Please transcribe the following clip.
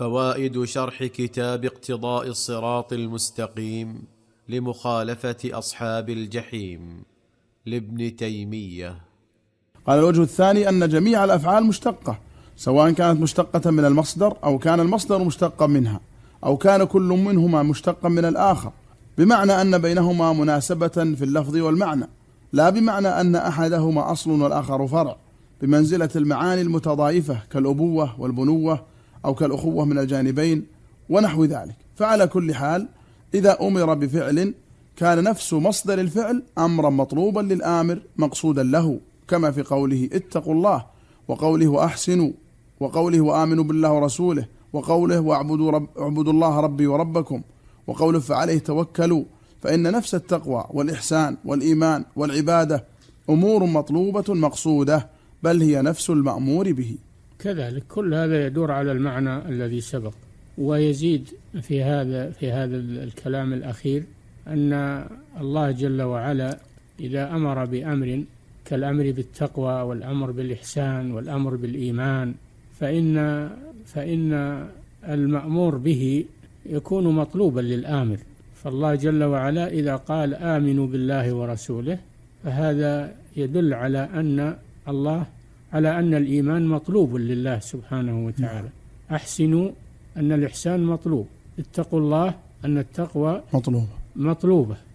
فوائد شرح كتاب اقتضاء الصراط المستقيم لمخالفه اصحاب الجحيم لابن تيميه قال الوجه الثاني ان جميع الافعال مشتقه سواء كانت مشتقه من المصدر او كان المصدر مشتقا منها او كان كل منهما مشتقا من الاخر بمعنى ان بينهما مناسبه في اللفظ والمعنى لا بمعنى ان احدهما اصل والاخر فرع بمنزله المعاني المتضايفه كالابوه والبنوه أو كالأخوة من الجانبين ونحو ذلك فعلى كل حال إذا أمر بفعل كان نفس مصدر الفعل أمرا مطلوبا للآمر مقصودا له كما في قوله اتقوا الله وقوله وأحسنوا وقوله وآمنوا بالله ورسوله وقوله واعبدوا رب اعبدوا الله ربي وربكم وقوله فعليه توكلوا فإن نفس التقوى والإحسان والإيمان والعبادة أمور مطلوبة مقصودة بل هي نفس المأمور به كذلك كل هذا يدور على المعنى الذي سبق ويزيد في هذا في هذا الكلام الأخير أن الله جل وعلا إذا أمر بأمر كالأمر بالتقوى والأمر بالإحسان والأمر بالإيمان فإن فإن المأمور به يكون مطلوبا للآمر فالله جل وعلا إذا قال آمنوا بالله ورسوله فهذا يدل على أن الله على أن الإيمان مطلوب لله سبحانه وتعالى نعم. أحسنوا أن الإحسان مطلوب اتقوا الله أن التقوى مطلوبة مطلوبة